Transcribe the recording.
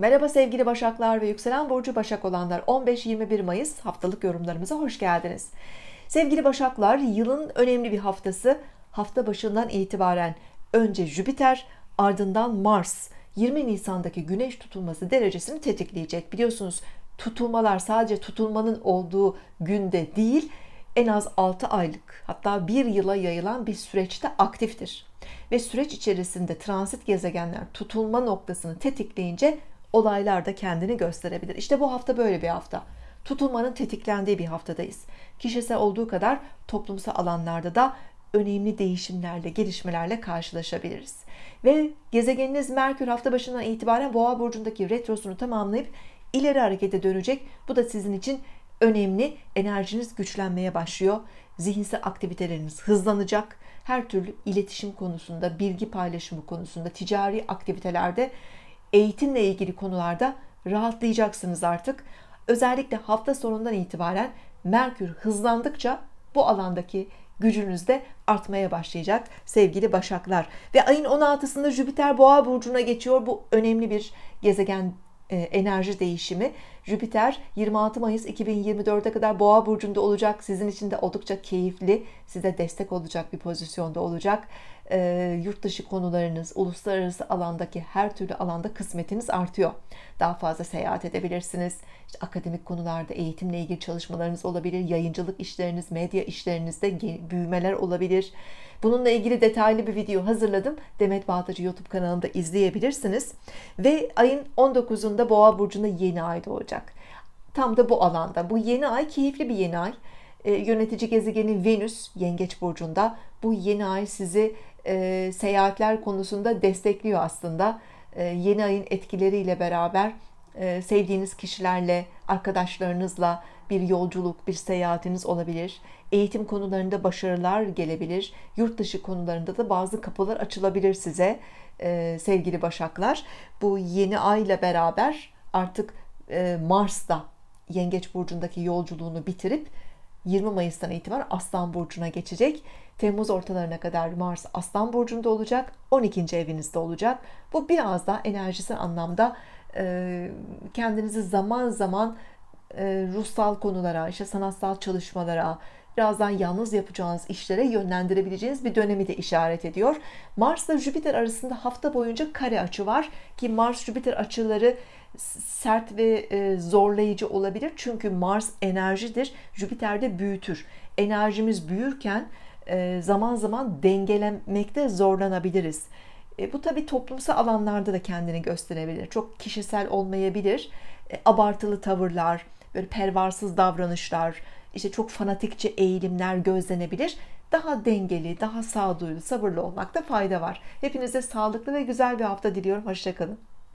Merhaba sevgili Başaklar ve yükselen burcu Başak olanlar 15-21 Mayıs haftalık yorumlarımıza hoş geldiniz. Sevgili Başaklar yılın önemli bir haftası hafta başından itibaren önce Jüpiter ardından Mars 20 Nisan'daki güneş tutulması derecesini tetikleyecek. Biliyorsunuz tutulmalar sadece tutulmanın olduğu günde değil en az 6 aylık hatta 1 yıla yayılan bir süreçte aktiftir. Ve süreç içerisinde transit gezegenler tutulma noktasını tetikleyince olaylar da kendini gösterebilir. İşte bu hafta böyle bir hafta. Tutulmanın tetiklendiği bir haftadayız. Kişisel olduğu kadar toplumsal alanlarda da önemli değişimlerle, gelişmelerle karşılaşabiliriz. Ve gezegeniniz Merkür hafta başından itibaren Boğa burcundaki retrosunu tamamlayıp ileri harekete dönecek. Bu da sizin için önemli. Enerjiniz güçlenmeye başlıyor. Zihinsel aktiviteleriniz hızlanacak. Her türlü iletişim konusunda, bilgi paylaşımı konusunda, ticari aktivitelerde eğitimle ilgili konularda rahatlayacaksınız artık. Özellikle hafta sonundan itibaren Merkür hızlandıkça bu alandaki gücünüz de artmaya başlayacak sevgili Başaklar. Ve ayın 16'sında Jüpiter Boğa burcuna geçiyor. Bu önemli bir gezegen e, enerji değişimi. Jüpiter 26 Mayıs 2024'e kadar Boğa burcunda olacak. Sizin için de oldukça keyifli, size destek olacak bir pozisyonda olacak e, yurt dışı konularınız, uluslararası alandaki her türlü alanda kısmetiniz artıyor. Daha fazla seyahat edebilirsiniz. İşte akademik konularda eğitimle ilgili çalışmalarınız olabilir, yayıncılık işleriniz, medya işlerinizde büyümeler olabilir. Bununla ilgili detaylı bir video hazırladım. Demet Bağdacı YouTube kanalında izleyebilirsiniz. Ve ayın 19'unda Boğa burcunda yeni ay doğacak. Tam da bu alanda. Bu yeni ay keyifli bir yeni ay. E, yönetici gezegeni Venüs Yengeç burcunda. Bu yeni ay sizi e, seyahatler konusunda destekliyor aslında. E, yeni ayın etkileriyle beraber e, sevdiğiniz kişilerle, arkadaşlarınızla bir yolculuk, bir seyahatiniz olabilir. Eğitim konularında başarılar gelebilir. Yurt dışı konularında da bazı kapılar açılabilir size e, sevgili Başaklar. Bu yeni ayla beraber artık e, Mars'ta Yengeç Burcu'ndaki yolculuğunu bitirip 20 Mayıs'tan itibaren Aslan Burcu'na geçecek. Temmuz ortalarına kadar Mars Aslan Burcu'nda olacak. 12. evinizde olacak. Bu biraz daha enerjisi anlamda e, kendinizi zaman zaman e, ruhsal konulara, işte sanatsal çalışmalara, birazdan yalnız yapacağınız işlere yönlendirebileceğiniz bir dönemi de işaret ediyor. Mars ile Jüpiter arasında hafta boyunca kare açı var ki Mars Jüpiter açıları sert ve e, zorlayıcı olabilir. Çünkü Mars enerjidir, Jüpiter de büyütür. Enerjimiz büyürken e, zaman zaman dengelemekte zorlanabiliriz. E, bu tabi toplumsal alanlarda da kendini gösterebilir. Çok kişisel olmayabilir. Abartılı tavırlar, böyle pervarsız davranışlar, işte çok fanatikçe eğilimler gözlenebilir. Daha dengeli, daha sağduyulu, sabırlı olmakta fayda var. Hepinize sağlıklı ve güzel bir hafta diliyorum. Hoşçakalın.